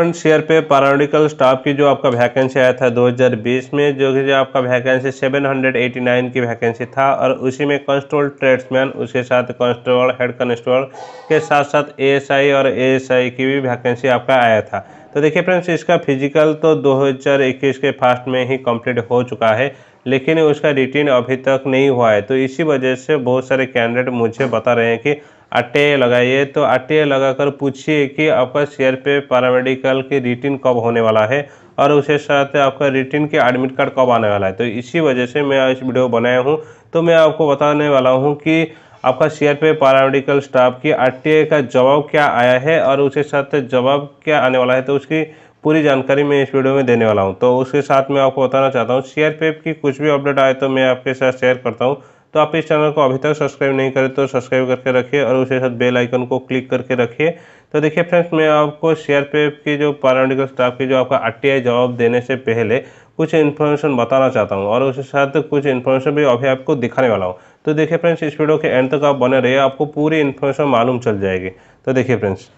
front share पे paramedical staff की जो आपका वैकेंसी आया था 2020 में जो कि आपका वैकेंसी 789 की वैकेंसी था और उसी में कॉन्स्टेबल ट्रेड्समैन उसके साथ कॉन्स्टेबल हेड कॉन्स्टेबल के साथ साथ एएसआई और एएसआई की भी वैकेंसी आपका आया था तो देखिए फ्रेंड्स इसका फिजिकल तो 2021 के फास्ट में ही कंप्लीट हो चुका है लेकिन उसका रिटर्न अभी तक नहीं हुआ है तो इसी वजह से बहुत सारे कैंडिडेट मुझे बता रहे हैं कि अट्टे लगाइए तो लगा लगाकर पूछिए कि आपका शेयर पे पैरामेडिकल की रिटर्न कब होने वाला है और उसके साथ आपका रिटर्न के एडमिट कार्ड कब आने वाला है तो इसी वजह से मैं इस वीडियो बनाया हूँ तो मैं आपको बताने वाला हूँ कि आपका शेयर पे पैरामेडिकल स्टाफ की आर का जवाब क्या आया है और उसके साथ जवाब क्या आने वाला है तो उसकी पूरी जानकारी मैं इस वीडियो में देने वाला हूँ तो उसके साथ मैं आपको बताना चाहता हूँ शेयर पे की कुछ भी अपडेट आए तो मैं आपके साथ शेयर करता हूँ तो आप इस चैनल को अभी तक सब्सक्राइब नहीं करें तो सब्सक्राइब करके रखिए और उसके साथ बेल आइकन को क्लिक करके रखिए तो देखिए फ्रेंड्स मैं आपको पे की जो पैरामेडिकल स्टाफ की जो आपका आरटीआई जवाब देने से पहले कुछ इन्फॉर्मेशन बताना चाहता हूँ और उसके साथ कुछ इन्फॉर्मेशन भी अभी आपको दिखाने वाला हूँ तो देखिए फ्रेंड्स इस वीडियो के एंड तक आप बने रहिए आपको पूरी इन्फॉर्मेशन मालूम चल जाएगी तो देखिए फ्रेंड्स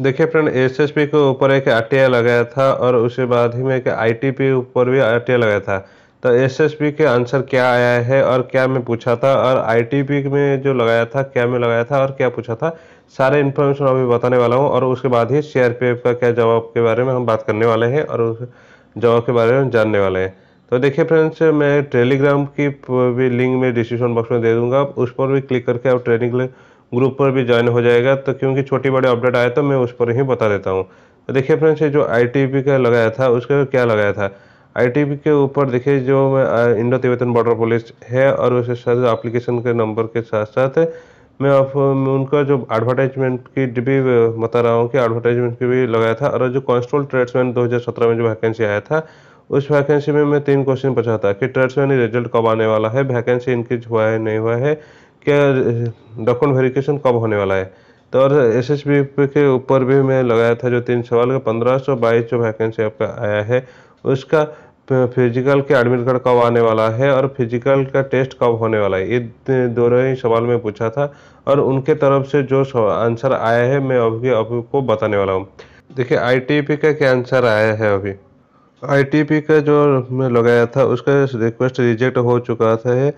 देखिए फ्रेंड पी के ऊपर एक आई लगाया था और उसके बाद ही में एक आईटीपी ऊपर भी आई लगाया था तो पी के आंसर क्या आया है और क्या मैं पूछा था और आईटीपी में जो लगाया था क्या मैं लगाया था और क्या पूछा था सारे इन्फॉर्मेशन अभी बताने वाला हूँ और उसके बाद ही एफ का क्या जवाब के बारे में हम बात करने वाले हैं और उस जवाब के बारे में जानने वाले हैं तो देखिए फ्रेंड्स मैं टेलीग्राम की भी लिंक में डिस्क्रिप्शन बॉक्स में दे दूंगा उस पर भी क्लिक करके आप ट्रेनिंग ग्रुप पर भी ज्वाइन हो जाएगा तो क्योंकि छोटी बड़ी अपडेट आए तो मैं उस पर ही बता देता हूँ तो देखिए फ्रेंड्स ये जो आई का लगाया था उसका क्या लगाया था आईटीबी के ऊपर देखिए जो इंडो तिवेतन बॉर्डर पुलिस है और उसके साथ एप्लीकेशन के नंबर के साथ साथ मैं आप उनका जो एडवर्टाइजमेंट की भी बता रहा हूँ कि एडवर्टाइजमेंट की भी लगाया था और जो कॉन्स्टेबल ट्रेड्समैन 2017 में जो वैकेंसी आया था उस वैकेंसी में मैं तीन क्वेश्चन पूछा था कि ट्रेड्समैन रिजल्ट कब आने वाला है वैकेंसी इंक्रीज हुआ है नहीं हुआ है क्या डॉक्यूमेंट वेरिफिकेशन कब होने वाला है तो और एस के ऊपर भी मैं लगाया था जो तीन सवाल का पंद्रह सौ बाईस जो वैकेंसी आपका आया है उसका फिजिकल के एडमिट कार्ड कब आने वाला है और फिजिकल का टेस्ट कब होने वाला है ये दोनों ही सवाल में पूछा था और उनके तरफ से जो आंसर आया है मैं अभी आपको बताने वाला हूँ देखिए आईटीपी का क्या आंसर आया है अभी आईटीपी का जो मैं लगाया था उसका रिक्वेस्ट रिजेक्ट हो चुका था है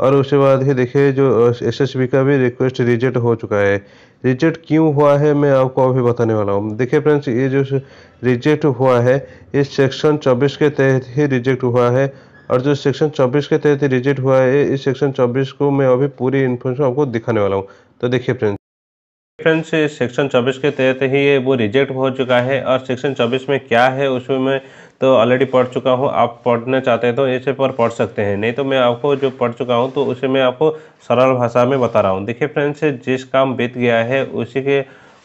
और उसके बाद ही देखिए जो एस एस बी का भी रिक्वेस्ट रिजेक्ट हो चुका है रिजेक्ट क्यों हुआ है मैं आपको अभी बताने वाला हूँ देखिए फ्रेंड्स ये जो रिजेक्ट हुआ है ये सेक्शन चौबीस के तहत ही रिजेक्ट हुआ है और जो सेक्शन 24 के तहत रिजेक्ट हुआ है इस सेक्शन 24 को मैं अभी पूरी इन्फॉर्मेशन आपको दिखाने वाला हूँ तो देखिए फ्रेंड्स फ्रेंड्स सेक्शन 24 के तहत ही वो रिजेक्ट हो चुका है और सेक्शन 24 में क्या है उसमें मैं तो ऑलरेडी पढ़ चुका हूँ आप पढ़ना चाहते हैं तो ऐसे पर पढ़ सकते हैं नहीं तो मैं आपको जो पढ़ चुका हूँ तो उसे मैं आपको सरल भाषा में बता रहा हूँ देखिए फ्रेंड्स जिस काम बीत गया है उसी के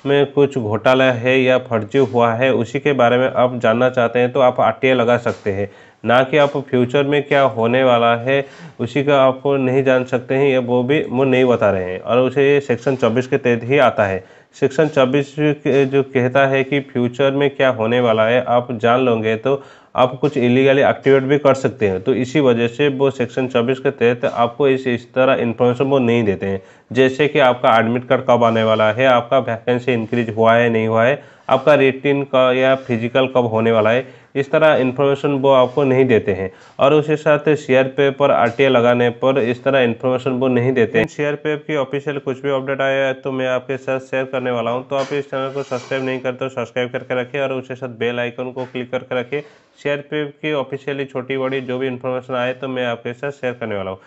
में कुछ घोटाला है या फर्जी हुआ है उसी के बारे में आप जानना चाहते हैं तो आप आटिया लगा सकते हैं ना कि आप फ्यूचर में क्या होने वाला है उसी का आपको नहीं जान सकते हैं या वो भी मुझे नहीं बता रहे हैं और उसे सेक्शन 24 के तहत ही आता है सेक्शन के जो कहता है कि फ्यूचर में क्या होने वाला है आप जान लोगे तो आप कुछ इलीगली एक्टिवेट भी कर सकते हैं तो इसी वजह से वो सेक्शन 24 के तहत आपको इस इस तरह इन्फॉर्मेशन वो नहीं देते हैं जैसे कि आपका एडमिट कार्ड कब आने वाला है आपका वैकेंसी इंक्रीज हुआ है नहीं हुआ है आपका रिटिन का या फिजिकल कब होने वाला है इस तरह इन्फॉर्मेशन वो आपको नहीं देते हैं और उसके साथ शेयर पे पर आर लगाने पर इस तरह इन्फॉर्मेशन वो नहीं देते हैं शेयर पे की ऑफिशियल कुछ भी अपडेट आया है तो मैं आपके साथ शेयर करने वाला हूँ तो आप इस चैनल को सब्सक्राइब नहीं करते सब्सक्राइब करके रखें और उसके साथ बेल आइकन को क्लिक करके रखें शेयर पे की ऑफिशियली छोटी बड़ी जो भी इन्फॉर्मेशन आए तो मैं आपके साथ शेयर करने वाला हूँ